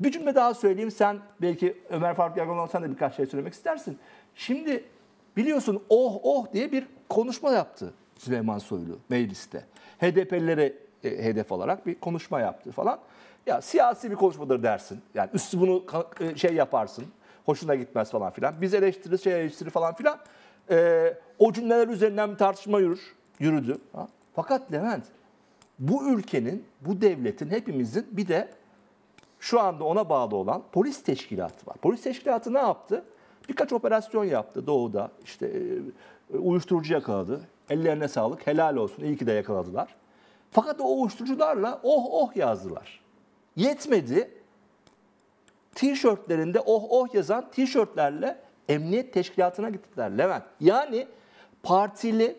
Bir cümle daha söyleyeyim. Sen belki Ömer Faruk Yargılan sen de birkaç şey söylemek istersin. Şimdi biliyorsun oh oh diye bir konuşma yaptı Süleyman Soylu mecliste. HDP'lilere e, hedef alarak bir konuşma yaptı falan. Ya siyasi bir konuşmadır dersin. Yani üstü bunu e, şey yaparsın. Hoşuna gitmez falan filan. Biz eleştiririz, şey eleştirir falan filan. E, o cümleler üzerinden bir tartışma yürür, yürüdü. Ha? Fakat Levent bu ülkenin, bu devletin, hepimizin bir de şu anda ona bağlı olan polis teşkilatı var. Polis teşkilatı ne yaptı? Birkaç operasyon yaptı doğuda. İşte e, e, uyuşturucu yakaladı. Ellerine sağlık. Helal olsun. İyi ki de yakaladılar. Fakat o uyuşturucularla oh oh yazdılar. Yetmedi. T-shirtlerinde oh oh yazan t-shirtlerle emniyet teşkilatına gittiler Levent. Yani partili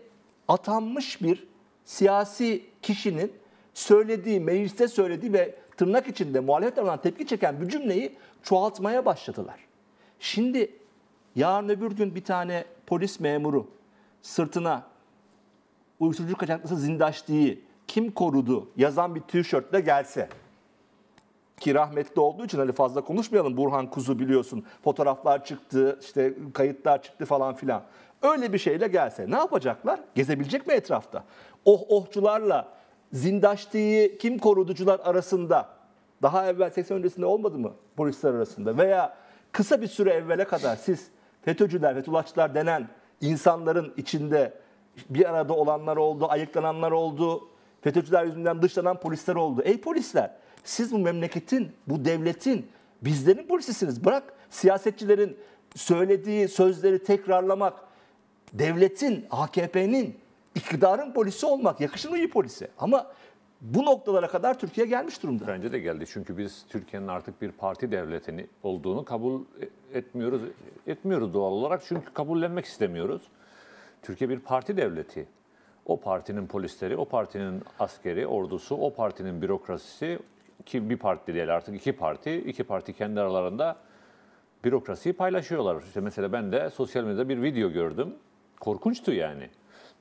atanmış bir siyasi kişinin söylediği, mecliste söylediği ve tırnak içinde muhalefet tarafından tepki çeken bir cümleyi çoğaltmaya başladılar. Şimdi yarın öbür gün bir tane polis memuru sırtına uyuşturucu kaçaklısı zindaştiği kim korudu yazan bir tişörtle gelse ki rahmetli olduğu için hani fazla konuşmayalım Burhan Kuzu biliyorsun fotoğraflar çıktı işte kayıtlar çıktı falan filan öyle bir şeyle gelse ne yapacaklar gezebilecek mi etrafta oh ohçularla Zindaşti'yi kim koruducular arasında daha evvel 80 öncesinde olmadı mı polisler arasında veya kısa bir süre evvele kadar siz FETÖ'cüler, FETÖ'lüçlar denen insanların içinde bir arada olanlar oldu, ayıklananlar oldu, FETÖ'cüler yüzünden dışlanan polisler oldu. Ey polisler siz bu memleketin, bu devletin, bizlerin polisisiniz. Bırak siyasetçilerin söylediği sözleri tekrarlamak, devletin, AKP'nin iktidarın polisi olmak yakışır mı iyi polise? Ama bu noktalara kadar Türkiye gelmiş durumda. Bence de geldi. Çünkü biz Türkiye'nin artık bir parti devletini olduğunu kabul etmiyoruz. Etmiyoruz doğal olarak çünkü kabullenmek istemiyoruz. Türkiye bir parti devleti. O partinin polisleri, o partinin askeri, ordusu, o partinin bürokrasisi ki bir parti değil artık iki parti. iki parti kendi aralarında bürokrasiyi paylaşıyorlar. İşte mesela ben de sosyal medyada bir video gördüm. Korkunçtu yani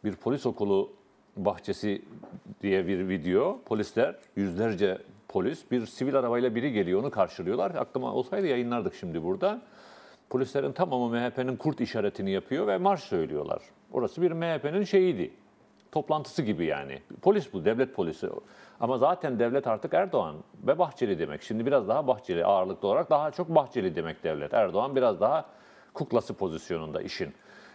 bir polis okulu bahçesi diye bir video. Polisler, yüzlerce polis, bir sivil arabayla biri geliyor, onu karşılıyorlar. Aklıma olsaydı yayınlardık şimdi burada. Polislerin tamamı MHP'nin kurt işaretini yapıyor ve marş söylüyorlar. Orası bir MHP'nin şeyiydi. Toplantısı gibi yani. Polis bu, devlet polisi. Ama zaten devlet artık Erdoğan ve Bahçeli demek. Şimdi biraz daha Bahçeli ağırlıklı olarak daha çok Bahçeli demek devlet. Erdoğan biraz daha kuklası pozisyonunda işin.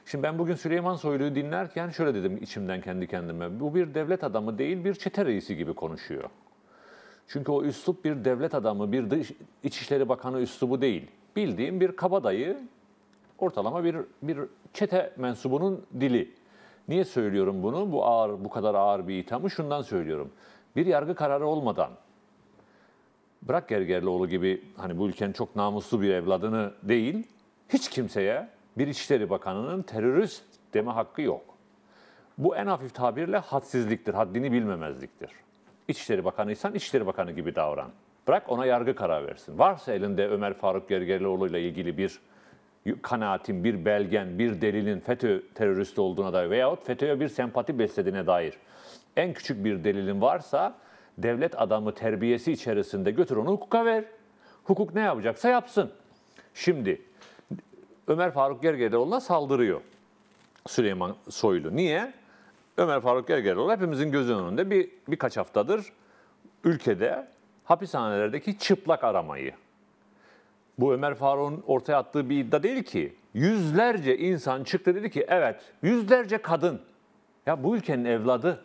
Şimdi ben bugün Süleyman Soylu'yu dinlerken şöyle dedim içimden kendi kendime. Bu bir devlet adamı değil bir çete reisi gibi konuşuyor. Çünkü o üslup bir devlet adamı, bir dış, İçişleri Bakanı üslubu değil. Bildiğim bir kabadayı, ortalama bir, bir çete mensubunun dili. Niye söylüyorum bunu? Bu ağır, bu kadar ağır bir ithamı şundan söylüyorum. Bir yargı kararı olmadan, bırak Gergerlioğlu gibi hani bu ülkenin çok namuslu bir evladını değil, hiç kimseye bir İçişleri Bakanı'nın terörist deme hakkı yok. Bu en hafif tabirle hadsizliktir, haddini bilmemezliktir. İçişleri Bakanıysan İçişleri Bakanı gibi davran. Bırak ona yargı karar versin. Varsa elinde Ömer Faruk Gergerlioğlu ile ilgili bir kanaatin, bir belgen, bir delilin FETÖ terörist olduğuna dair veyahut FETÖ'ye bir sempati beslediğine dair en küçük bir delilin varsa devlet adamı terbiyesi içerisinde götür onu hukuka ver. Hukuk ne yapacaksa yapsın. Şimdi Ömer Faruk Gergeroğlu'na saldırıyor Süleyman Soylu. Niye? Ömer Faruk Gergeroğlu hepimizin gözünün önünde bir birkaç haftadır ülkede hapishanelerdeki çıplak aramayı. Bu Ömer Faruk'un ortaya attığı bir iddia değil ki. Yüzlerce insan çıktı dedi ki evet yüzlerce kadın. Ya bu ülkenin evladı.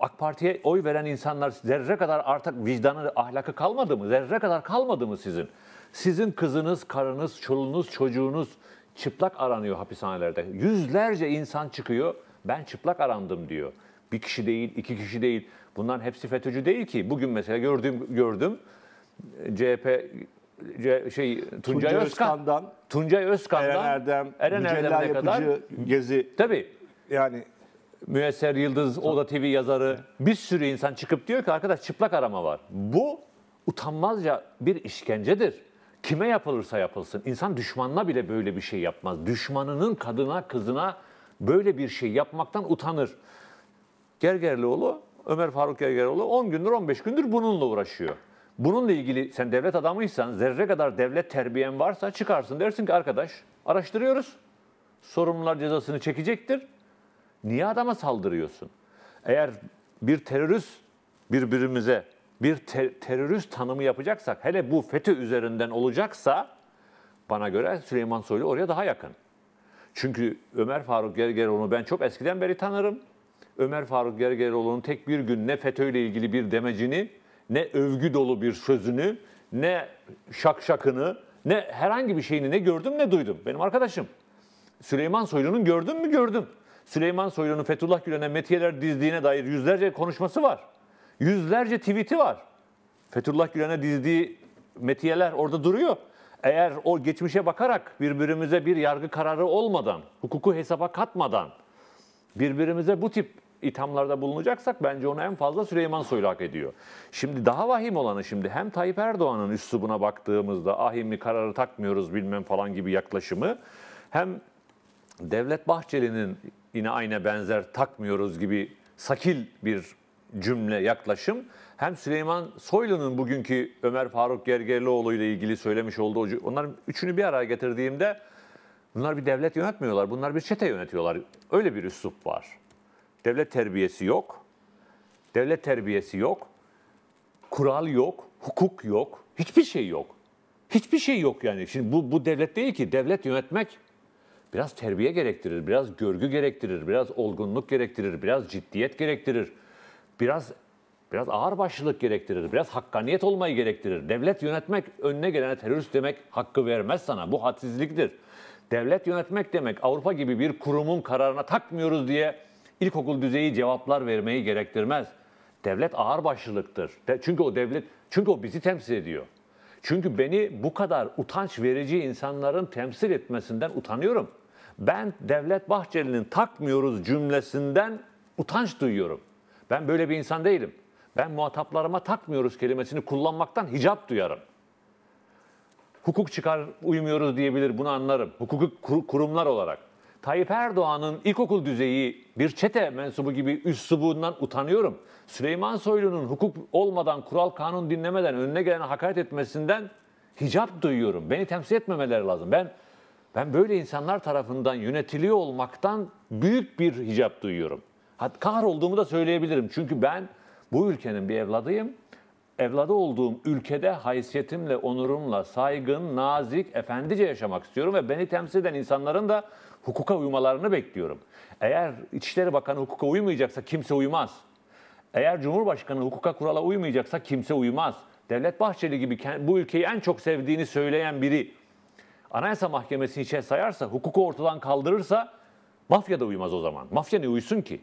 AK Parti'ye oy veren insanlar zerre kadar artık vicdanı, ahlakı kalmadı mı? Zerre kadar kalmadı mı sizin? Sizin kızınız, karınız, çoluğunuz, çocuğunuz çıplak aranıyor hapishanelerde. Yüzlerce insan çıkıyor. Ben çıplak arandım diyor. Bir kişi değil, iki kişi değil. Bunların hepsi FETÖ'cü değil ki. Bugün mesela gördüğüm gördüm CHP şey Tuncay, Tuncay Özkan, Özkan'dan Tuncay Özkan'dan Eren Erdem, Eren Erdem'e kadar Gezi. Tabii. Yani Müesser Yıldız, Oda TV yazarı bir sürü insan çıkıp diyor ki arkadaş çıplak arama var. Bu utanmazca bir işkencedir. Kime yapılırsa yapılsın. insan düşmanına bile böyle bir şey yapmaz. Düşmanının kadına, kızına böyle bir şey yapmaktan utanır. Gergerlioğlu, Ömer Faruk Gergerlioğlu 10 gündür 15 gündür bununla uğraşıyor. Bununla ilgili sen devlet adamıysan, zerre kadar devlet terbiyen varsa çıkarsın dersin ki arkadaş araştırıyoruz. Sorumlular cezasını çekecektir. Niye adama saldırıyorsun? Eğer bir terörist birbirimize bir ter- terörist tanımı yapacaksak, hele bu FETÖ üzerinden olacaksa bana göre Süleyman Soylu oraya daha yakın. Çünkü Ömer Faruk Gergeroğlu'nu ben çok eskiden beri tanırım. Ömer Faruk Gergeroğlu'nun tek bir gün ne FETÖ ile ilgili bir demecini, ne övgü dolu bir sözünü, ne şak şakını, ne herhangi bir şeyini ne gördüm ne duydum. Benim arkadaşım. Süleyman Soylu'nun gördüm mü gördüm. Süleyman Soylu'nun Fethullah Gülen'e metiyeler dizdiğine dair yüzlerce konuşması var. Yüzlerce tweet'i var. Fethullah Gülen'e dizdiği metiyeler orada duruyor. Eğer o geçmişe bakarak birbirimize bir yargı kararı olmadan, hukuku hesaba katmadan birbirimize bu tip ithamlarda bulunacaksak bence onu en fazla Süleyman Soylu hak ediyor. Şimdi daha vahim olanı şimdi hem Tayyip Erdoğan'ın üslubuna baktığımızda ahimli kararı takmıyoruz bilmem falan gibi yaklaşımı hem Devlet Bahçeli'nin yine aynı benzer takmıyoruz gibi sakil bir cümle, yaklaşım hem Süleyman Soylu'nun bugünkü Ömer Faruk Gergerlioğlu ile ilgili söylemiş olduğu, onların üçünü bir araya getirdiğimde bunlar bir devlet yönetmiyorlar, bunlar bir çete yönetiyorlar. Öyle bir üslup var. Devlet terbiyesi yok, devlet terbiyesi yok, kural yok, hukuk yok, hiçbir şey yok. Hiçbir şey yok yani. Şimdi bu, bu devlet değil ki, devlet yönetmek biraz terbiye gerektirir, biraz görgü gerektirir, biraz olgunluk gerektirir, biraz ciddiyet gerektirir biraz biraz ağır başlılık gerektirir, biraz hakkaniyet olmayı gerektirir. Devlet yönetmek önüne gelene terörist demek hakkı vermez sana. Bu hadsizliktir. Devlet yönetmek demek Avrupa gibi bir kurumun kararına takmıyoruz diye ilkokul düzeyi cevaplar vermeyi gerektirmez. Devlet ağır başlılıktır. De, çünkü o devlet çünkü o bizi temsil ediyor. Çünkü beni bu kadar utanç verici insanların temsil etmesinden utanıyorum. Ben Devlet Bahçeli'nin takmıyoruz cümlesinden utanç duyuyorum. Ben böyle bir insan değilim. Ben muhataplarıma takmıyoruz kelimesini kullanmaktan hicap duyarım. Hukuk çıkar uymuyoruz diyebilir bunu anlarım. Hukuki kurumlar olarak. Tayyip Erdoğan'ın ilkokul düzeyi bir çete mensubu gibi üslubundan utanıyorum. Süleyman Soylu'nun hukuk olmadan, kural kanun dinlemeden önüne gelen hakaret etmesinden hicap duyuyorum. Beni temsil etmemeleri lazım. Ben ben böyle insanlar tarafından yönetiliyor olmaktan büyük bir hicap duyuyorum kahrolduğumu da söyleyebilirim. Çünkü ben bu ülkenin bir evladıyım. Evladı olduğum ülkede haysiyetimle, onurumla, saygın, nazik, efendice yaşamak istiyorum ve beni temsil eden insanların da hukuka uymalarını bekliyorum. Eğer İçişleri Bakanı hukuka uymayacaksa kimse uymaz. Eğer Cumhurbaşkanı hukuka kurala uymayacaksa kimse uymaz. Devlet Bahçeli gibi bu ülkeyi en çok sevdiğini söyleyen biri Anayasa Mahkemesi'ni içe sayarsa, hukuku ortadan kaldırırsa mafya da uymaz o zaman. Mafya ne uysun ki?